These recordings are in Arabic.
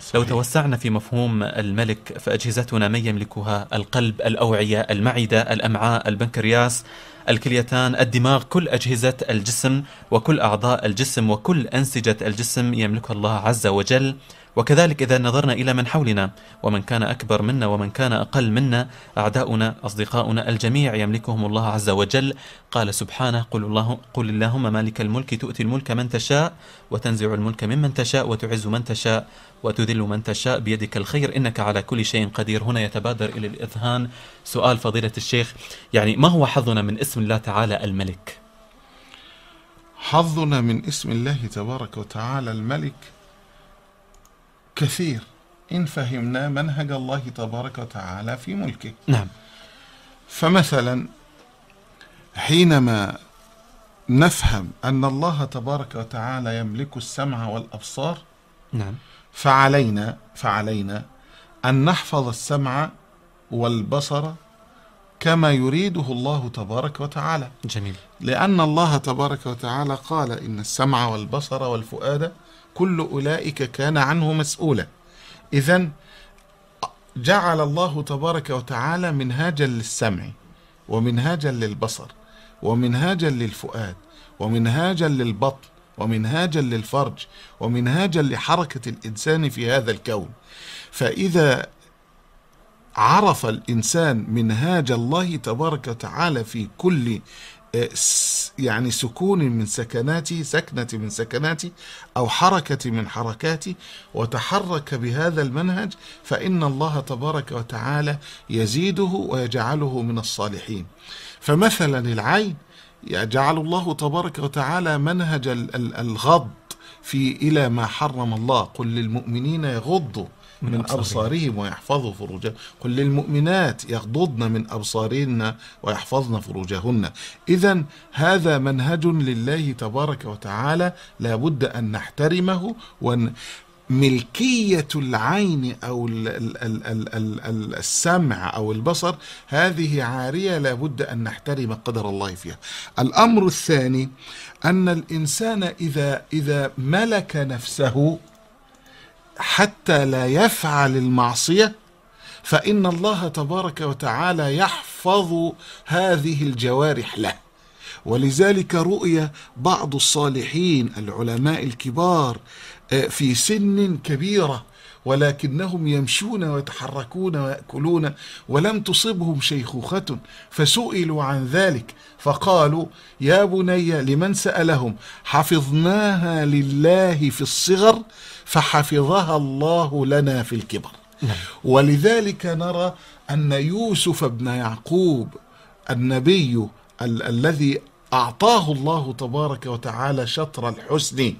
صحيح. لو توسعنا في مفهوم الملك فأجهزتنا من يملكها القلب الأوعية المعدة الأمعاء البنكرياس الكليتان الدماغ كل أجهزة الجسم وكل أعضاء الجسم وكل أنسجة الجسم يملكها الله عز وجل وكذلك إذا نظرنا إلى من حولنا ومن كان أكبر منا ومن كان أقل منا أعداؤنا أصدقاؤنا الجميع يملكهم الله عز وجل قال سبحانه قل, الله قل اللهم مالك الملك تؤتي الملك من تشاء وتنزع الملك ممن تشاء وتعز من تشاء وتذل من تشاء بيدك الخير إنك على كل شيء قدير هنا يتبادر إلى الإذهان سؤال فضيلة الشيخ يعني ما هو حظنا من اسم الله تعالى الملك؟ حظنا من اسم الله تبارك وتعالى الملك كثير إن فهمنا منهج الله تبارك وتعالى في ملكه نعم فمثلا حينما نفهم أن الله تبارك وتعالى يملك السمع والأبصار نعم فعلينا فعلينا أن نحفظ السمع والبصر كما يريده الله تبارك وتعالى جميل لأن الله تبارك وتعالى قال إن السمع والبصر والفؤاد كل أولئك كان عنه مسؤولا إذا جعل الله تبارك وتعالى منهاجا للسمع ومنهاجا للبصر ومنهاجا للفؤاد ومنهاجا للبطن ومنهاجا للفرج ومنهاجا لحركة الإنسان في هذا الكون فإذا عرف الإنسان منهاج الله تبارك وتعالى في كل آه، يعني سكون من سكناتي سكنة من سكناتي أو حركة من حركاتي وتحرك بهذا المنهج فإن الله تبارك وتعالى يزيده ويجعله من الصالحين فمثلا العين يجعل الله تبارك وتعالى منهج الغض في إلى ما حرم الله قل للمؤمنين يغضوا من, أبصارهم ويحفظوا فروجهن قل للمؤمنات يغضضن من أبصارهن ويحفظن فروجهن إذا هذا منهج لله تبارك وتعالى لابد أن نحترمه وأن ملكية العين أو السمع أو البصر هذه عارية لابد أن نحترم قدر الله فيها الأمر الثاني أن الإنسان إذا, إذا ملك نفسه حتى لا يفعل المعصية فإن الله تبارك وتعالى يحفظ هذه الجوارح له ولذلك رؤي بعض الصالحين العلماء الكبار آه، في سن كبيره ولكنهم يمشون ويتحركون ويأكلون ولم تصبهم شيخوخة فسئلوا عن ذلك فقالوا يا بني لمن سألهم حفظناها لله في الصغر فحفظها الله لنا في الكبر نعم. ولذلك نرى أن يوسف بن يعقوب النبي ال- الذي أعطاه الله تبارك وتعالى شطر الحسن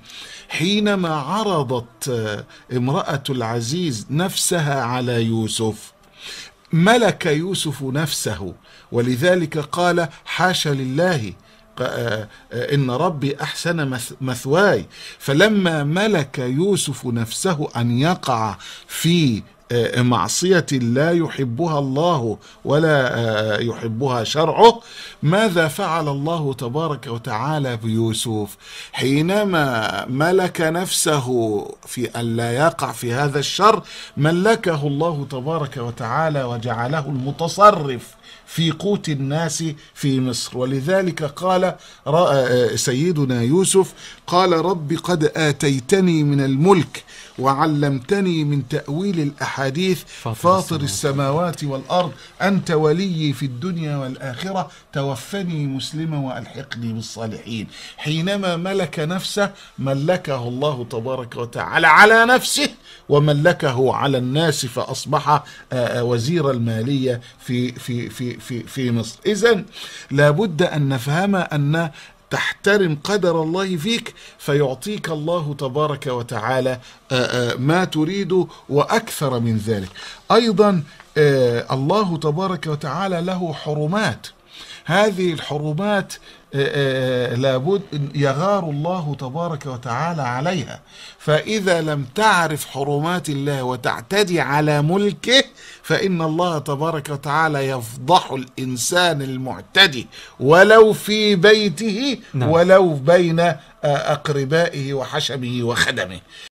حينما عرضت آه، امرأة العزيز نفسها على يوسف ملك يوسف نفسه ولذلك قال حاشا لله آه، آه، إن ربي أحسن مثواي فلما ملك يوسف نفسه أن يقع في آه، معصية لا يحبها الله ولا آه، يحبها شرعه ماذا فعل الله تبارك وتعالى بيوسف حينما ملك نفسه في أن لا يقع في هذا الشر ملكه الله تبارك وتعالى وجعله المتصرف في قوت الناس في مصر ولذلك قال آه، سيدنا يوسف قال رب قد آتيتني من الملك وعلمتني من تأويل الأحاديث الحديث فاطر, فاطر السماوات والأرض أنت ولي في الدنيا والآخرة توفني مسلما وألحقني بالصالحين حينما ملك نفسه ملكه الله تبارك وتعالى على نفسه وملكه على الناس فأصبح آه، آه، وزير المالية في في في في في مصر إذا لابد أن نفهم أن تحترم قدر الله فيك فيعطيك الله تبارك وتعالى آه، آه، ما تريده واكثر من ذلك ايضا آه، الله تبارك وتعالى له حرمات هذه الحرمات آه، آه، آه، لابد يغار الله تبارك وتعالى عليها فإذا لم تعرف حرمات الله وتعتدي على ملكه فإن الله تبارك وتعالى يفضح الإنسان المعتدي ولو في بيته نعم. ولو بين أقربائه وحشمه وخدمه